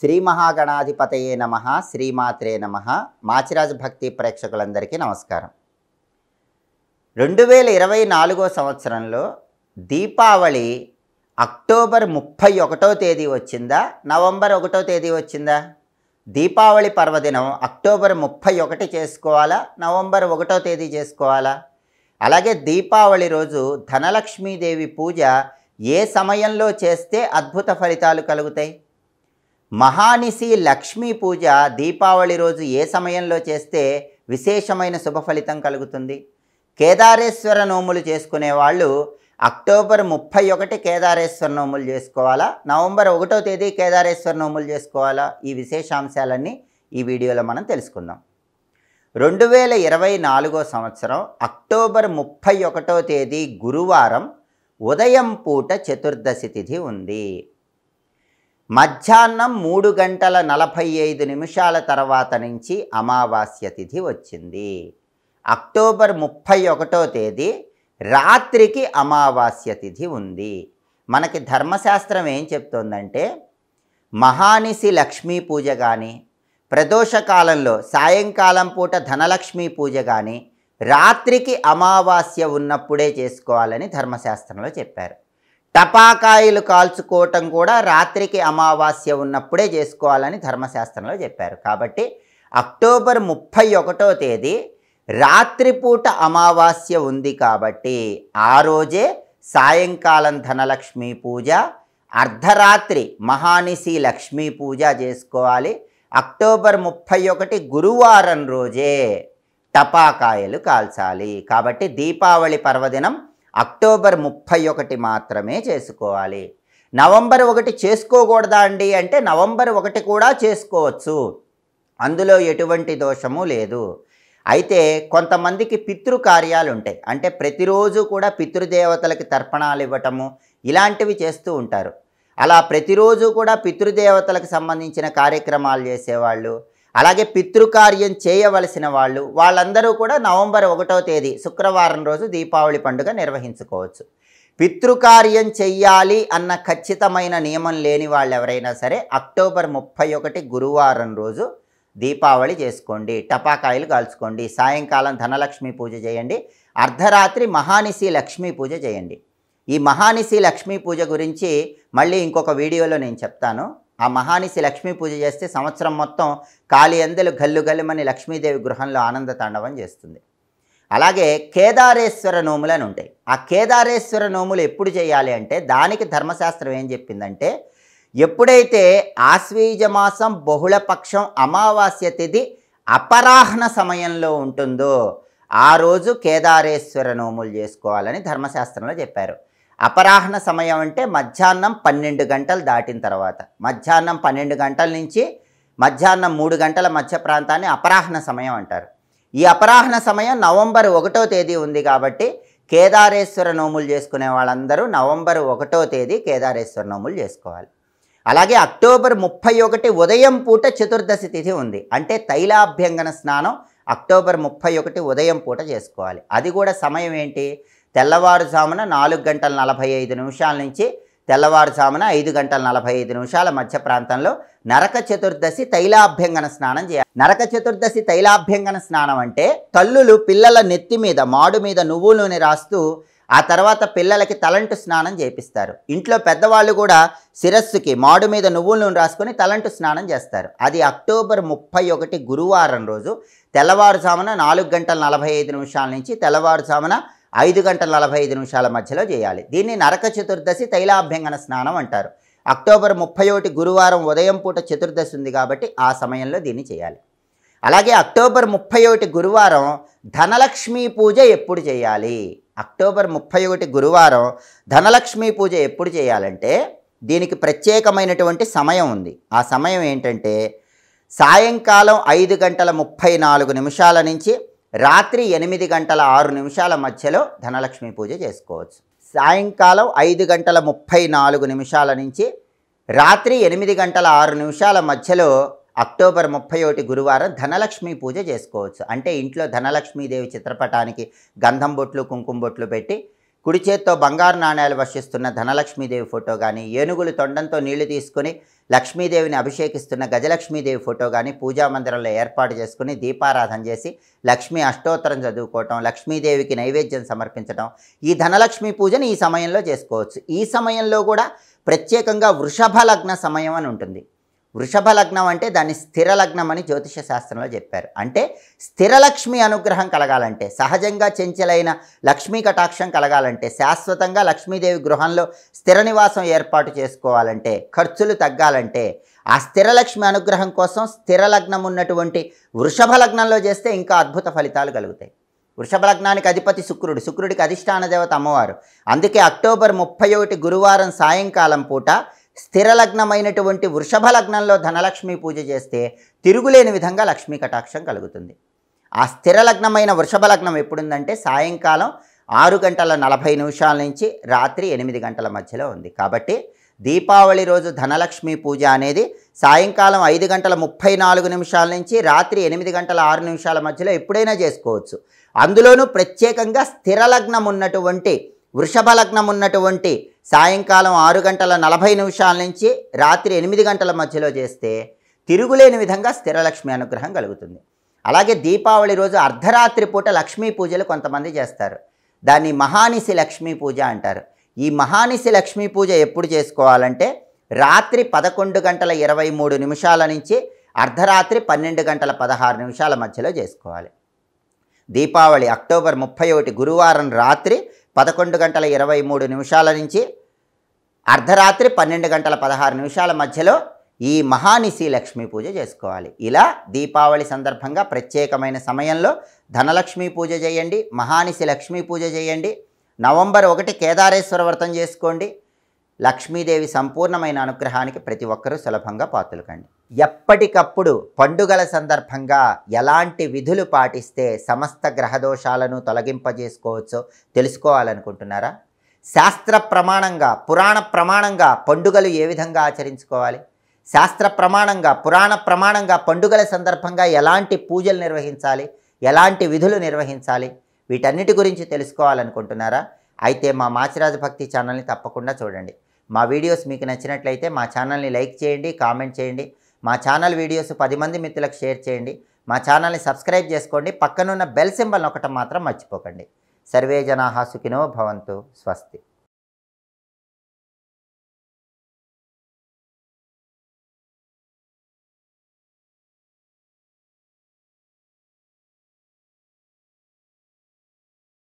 శ్రీ మహాగణాధిపతయే నమ శ్రీమాత్రే నమ మాచిరాజు భక్తి ప్రేక్షకులందరికీ నమస్కారం రెండు వేల ఇరవై నాలుగో సంవత్సరంలో దీపావళి అక్టోబర్ ముప్పై ఒకటో తేదీ వచ్చిందా నవంబర్ ఒకటో తేదీ వచ్చిందా దీపావళి పర్వదినం అక్టోబర్ ముప్పై ఒకటి చేసుకోవాలా నవంబర్ ఒకటో తేదీ చేసుకోవాలా అలాగే దీపావళి రోజు ధనలక్ష్మీదేవి పూజ ఏ సమయంలో చేస్తే అద్భుత ఫలితాలు కలుగుతాయి మహానిసి లక్ష్మీ పూజ దీపావళి రోజు ఏ సమయంలో చేస్తే విశేషమైన శుభ ఫలితం కలుగుతుంది కేదారేశ్వర నోములు చేసుకునే వాళ్ళు అక్టోబర్ ముప్పై ఒకటి కేదారేశ్వర నోములు చేసుకోవాలా నవంబర్ ఒకటో తేదీ కేదారేశ్వర నోములు చేసుకోవాలా ఈ విశేషాంశాలన్నీ ఈ వీడియోలో మనం తెలుసుకుందాం రెండు వేల ఇరవై నాలుగో సంవత్సరం అక్టోబర్ ముప్పై ఒకటో తేదీ గురువారం ఉదయం పూట చతుర్దశి తిథి ఉంది మధ్యాహ్నం మూడు గంటల నలభై ఐదు నిమిషాల తర్వాత నుంచి అమావాస్య తిథి వచ్చింది అక్టోబర్ ముప్పై ఒకటో తేదీ రాత్రికి అమావాస్య తిథి ఉంది మనకి ధర్మశాస్త్రం ఏం చెప్తోందంటే మహానిసి లక్ష్మీ పూజ కానీ ప్రదోషకాలంలో సాయంకాలం పూట ధనలక్ష్మీ పూజ కానీ రాత్రికి అమావాస్య ఉన్నప్పుడే చేసుకోవాలని ధర్మశాస్త్రంలో చెప్పారు టపాకాయలు కాల్చుకోవటం కూడా రాత్రికి అమావాస్య ఉన్నప్పుడే చేసుకోవాలని ధర్మశాస్త్రంలో చెప్పారు కాబట్టి అక్టోబర్ ముప్పై ఒకటో తేదీ రాత్రిపూట అమావాస్య ఉంది కాబట్టి ఆ రోజే సాయంకాలం ధనలక్ష్మి పూజ అర్ధరాత్రి మహానిశి లక్ష్మీ పూజ చేసుకోవాలి అక్టోబర్ ముప్పై ఒకటి గురువారం రోజే టపాకాయలు కాల్చాలి కాబట్టి దీపావళి పర్వదినం అక్టోబర్ ముప్పై ఒకటి మాత్రమే చేసుకోవాలి నవంబర్ ఒకటి చేసుకోకూడదా అండి అంటే నవంబర్ ఒకటి కూడా చేసుకోవచ్చు అందులో ఎటువంటి దోషము లేదు అయితే కొంతమందికి పితృ కార్యాలు ఉంటాయి అంటే ప్రతిరోజు కూడా పితృదేవతలకి తర్పణాలు ఇవ్వటము ఇలాంటివి చేస్తూ ఉంటారు అలా ప్రతిరోజు కూడా పితృదేవతలకు సంబంధించిన కార్యక్రమాలు చేసేవాళ్ళు అలాగే పితృకార్యం చేయవలసిన వాళ్ళు వాళ్ళందరూ కూడా నవంబర్ ఒకటో తేదీ శుక్రవారం రోజు దీపావళి పండుగ నిర్వహించుకోవచ్చు పితృకార్యం చెయ్యాలి అన్న ఖచ్చితమైన నియమం లేని వాళ్ళు ఎవరైనా సరే అక్టోబర్ ముప్పై ఒకటి గురువారం రోజు దీపావళి చేసుకోండి టపాకాయలు కాల్చుకోండి సాయంకాలం ధనలక్ష్మి పూజ చేయండి అర్ధరాత్రి మహానిశి లక్ష్మీ పూజ చేయండి ఈ మహానిశి లక్ష్మీ పూజ గురించి మళ్ళీ ఇంకొక వీడియోలో నేను చెప్తాను ఆ మహానిషి లక్ష్మీ పూజ చేస్తే సంవత్సరం మొత్తం కాలి అందలు గల్లు గల్లుమని లక్ష్మీదేవి గృహంలో ఆనంద తాండవం చేస్తుంది అలాగే కేదారేశ్వర నోములు అని ఉంటాయి ఆ కేదారేశ్వర నోములు ఎప్పుడు చేయాలి అంటే దానికి ధర్మశాస్త్రం ఏం చెప్పిందంటే ఎప్పుడైతే ఆశ్వీజమాసం బహుళపక్షం అమావాస్య తిథి అపరాహ్న సమయంలో ఉంటుందో ఆ రోజు కేదారేశ్వర నోములు చేసుకోవాలని ధర్మశాస్త్రంలో చెప్పారు అపరాహ్న సమయం అంటే మధ్యాహ్నం పన్నెండు గంటలు దాటిన తర్వాత మధ్యాహ్నం పన్నెండు గంటల నుంచి మధ్యాహ్నం మూడు గంటల మధ్య ప్రాంతాన్ని అపరాహ్న సమయం అంటారు ఈ అపరాహ్న సమయం నవంబర్ ఒకటో తేదీ ఉంది కాబట్టి కేదారేశ్వర నోములు చేసుకునే వాళ్ళందరూ నవంబర్ ఒకటో తేదీ కేదారేశ్వర నోములు చేసుకోవాలి అలాగే అక్టోబర్ ముప్పై ఒకటి ఉదయం పూట చతుర్దశి తిథి ఉంది అంటే తైలాభ్యంగన స్నానం అక్టోబర్ ముప్పై ఒకటి ఉదయం పూట చేసుకోవాలి అది కూడా సమయం ఏంటి తెల్లవారుజామున నాలుగు గంటల నలభై ఐదు నిమిషాల నుంచి తెల్లవారుజామున ఐదు గంటల నలభై ఐదు నిమిషాల మధ్య ప్రాంతంలో నరక చతుర్దశి తైలాభ్యంగన స్నానం చేయాలి నరక చతుర్దశి తైలాభ్యంగన స్నానం అంటే తల్లులు పిల్లల నెత్తి మీద మాడు మీద నువ్వు నూనె రాస్తూ ఆ తర్వాత పిల్లలకి తలంటు స్నానం చేపిస్తారు ఇంట్లో పెద్దవాళ్ళు కూడా శిరస్సుకి మాడు మీద నువ్వుల నూనె రాసుకొని తలంటు స్నానం చేస్తారు అది అక్టోబర్ ముప్పై ఒకటి గురువారం రోజు తెల్లవారుజామున నాలుగు గంటల నలభై ఐదు నిమిషాల నుంచి తెల్లవారుజామున ఐదు గంటల నలభై ఐదు నిమిషాల మధ్యలో చేయాలి దీన్ని నరక చతుర్దశి తైలాభ్యంగన స్నానం అంటారు అక్టోబర్ ముప్పై ఒకటి గురువారం ఉదయం పూట చతుర్దశి ఉంది కాబట్టి ఆ సమయంలో దీన్ని చేయాలి అలాగే అక్టోబర్ ముప్పై ఒకటి గురువారం ధనలక్ష్మీ పూజ ఎప్పుడు చేయాలి అక్టోబర్ ముప్పై ఒకటి గురువారం ధనలక్ష్మీ పూజ ఎప్పుడు చేయాలంటే దీనికి ప్రత్యేకమైనటువంటి సమయం ఉంది ఆ సమయం ఏంటంటే సాయంకాలం ఐదు గంటల ముప్పై నాలుగు నిమిషాల నుంచి రాత్రి ఎనిమిది గంటల ఆరు నిమిషాల మధ్యలో ధనలక్ష్మి పూజ చేసుకోవచ్చు సాయంకాలం ఐదు గంటల ముప్పై నాలుగు నిమిషాల నుంచి రాత్రి ఎనిమిది గంటల ఆరు నిమిషాల మధ్యలో అక్టోబర్ ముప్పై ఒకటి గురువారం ధనలక్ష్మి పూజ చేసుకోవచ్చు అంటే ఇంట్లో ధనలక్ష్మీదేవి చిత్రపటానికి గంధం బొట్లు కుంకుమ బొట్లు పెట్టి కుడి చేత్తో బంగారు నాణ్యాలు వర్షిస్తున్న ధనలక్ష్మీదేవి ఫోటో కానీ ఏనుగులు తొండంతో నీళ్లు తీసుకుని లక్ష్మీదేవిని అభిషేకిస్తున్న గజలక్ష్మీదేవి ఫోటో కానీ పూజా మందిరంలో ఏర్పాటు చేసుకుని దీపారాధన చేసి లక్ష్మీ అష్టోత్తరం చదువుకోవటం లక్ష్మీదేవికి నైవేద్యం సమర్పించడం ఈ ధనలక్ష్మి పూజను ఈ సమయంలో చేసుకోవచ్చు ఈ సమయంలో కూడా ప్రత్యేకంగా వృషభ లగ్న సమయం అని ఉంటుంది వృషభ లగ్నం అంటే దాన్ని స్థిర లగ్నం అని జ్యోతిష శాస్త్రంలో చెప్పారు అంటే స్థిర లక్ష్మి అనుగ్రహం కలగాలంటే సహజంగా చెంచలైన లక్ష్మీ కటాక్షం కలగాలంటే శాశ్వతంగా లక్ష్మీదేవి గృహంలో స్థిర నివాసం ఏర్పాటు చేసుకోవాలంటే ఖర్చులు తగ్గాలంటే ఆ స్థిర లక్ష్మి అనుగ్రహం కోసం స్థిర లగ్నం ఉన్నటువంటి వృషభ లగ్నంలో చేస్తే ఇంకా అద్భుత ఫలితాలు కలుగుతాయి వృషభ లగ్నానికి అధిపతి శుక్రుడు శుక్రుడికి అధిష్టాన దేవత అమ్మవారు అందుకే అక్టోబర్ ముప్పై ఒకటి గురువారం సాయంకాలం పూట స్థిర లగ్నమైనటువంటి వృషభ లగ్నంలో ధనలక్ష్మి పూజ చేస్తే తిరుగులేని విధంగా లక్ష్మీ కటాక్షం కలుగుతుంది ఆ స్థిర లగ్నమైన వృషభ లగ్నం ఎప్పుడుందంటే సాయంకాలం ఆరు గంటల నలభై నిమిషాల నుంచి రాత్రి ఎనిమిది గంటల మధ్యలో ఉంది కాబట్టి దీపావళి రోజు ధనలక్ష్మి పూజ అనేది సాయంకాలం ఐదు గంటల ముప్పై నాలుగు నిమిషాల నుంచి రాత్రి ఎనిమిది గంటల ఆరు నిమిషాల మధ్యలో ఎప్పుడైనా చేసుకోవచ్చు అందులోనూ ప్రత్యేకంగా స్థిర లగ్నం ఉన్నటువంటి వృషభ లగ్నం ఉన్నటువంటి సాయంకాలం ఆరు గంటల నలభై నిమిషాల నుంచి రాత్రి ఎనిమిది గంటల మధ్యలో చేస్తే తిరుగులేని విధంగా స్థిరలక్ష్మి అనుగ్రహం కలుగుతుంది అలాగే దీపావళి రోజు అర్ధరాత్రి పూట లక్ష్మీ పూజలు కొంతమంది చేస్తారు దాన్ని మహానిశి లక్ష్మీ పూజ అంటారు ఈ మహానిశి లక్ష్మీ పూజ ఎప్పుడు చేసుకోవాలంటే రాత్రి పదకొండు గంటల ఇరవై మూడు నిమిషాల నుంచి అర్ధరాత్రి పన్నెండు గంటల పదహారు నిమిషాల మధ్యలో చేసుకోవాలి దీపావళి అక్టోబర్ ముప్పై ఒకటి గురువారం రాత్రి పదకొండు గంటల ఇరవై మూడు నిమిషాల నుంచి అర్ధరాత్రి పన్నెండు గంటల పదహారు నిమిషాల మధ్యలో ఈ మహానిశి లక్ష్మీ పూజ చేసుకోవాలి ఇలా దీపావళి సందర్భంగా ప్రత్యేకమైన సమయంలో ధనలక్ష్మీ పూజ చేయండి మహానిశి లక్ష్మీ పూజ చేయండి నవంబర్ ఒకటి కేదారేశ్వర వ్రతం చేసుకోండి లక్ష్మీదేవి సంపూర్ణమైన అనుగ్రహానికి ప్రతి ఒక్కరూ సులభంగా పాతులు కండి ఎప్పటికప్పుడు పండుగల సందర్భంగా ఎలాంటి విధులు పాటిస్తే సమస్త గ్రహదోషాలను తొలగింపజేసుకోవచ్చో తెలుసుకోవాలనుకుంటున్నారా శాస్త్ర ప్రమాణంగా పురాణ ప్రమాణంగా పండుగలు ఏ విధంగా ఆచరించుకోవాలి శాస్త్ర ప్రమాణంగా పురాణ ప్రమాణంగా పండుగల సందర్భంగా ఎలాంటి పూజలు నిర్వహించాలి ఎలాంటి విధులు నిర్వహించాలి వీటన్నిటి గురించి తెలుసుకోవాలనుకుంటున్నారా అయితే మా మాచిరాజ భక్తి ఛానల్ని తప్పకుండా చూడండి మా వీడియోస్ మీకు నచ్చినట్లయితే మా ఛానల్ని లైక్ చేయండి కామెంట్ చేయండి మా ఛానల్ వీడియోస్ పది మంది మిత్రులకు షేర్ చేయండి మా ఛానల్ని సబ్స్క్రైబ్ చేసుకోండి పక్కనున్న బెల్ సింబల్ ఒకటం మాత్రం మర్చిపోకండి సర్వే జనా సుఖినో భవంతు స్వస్తి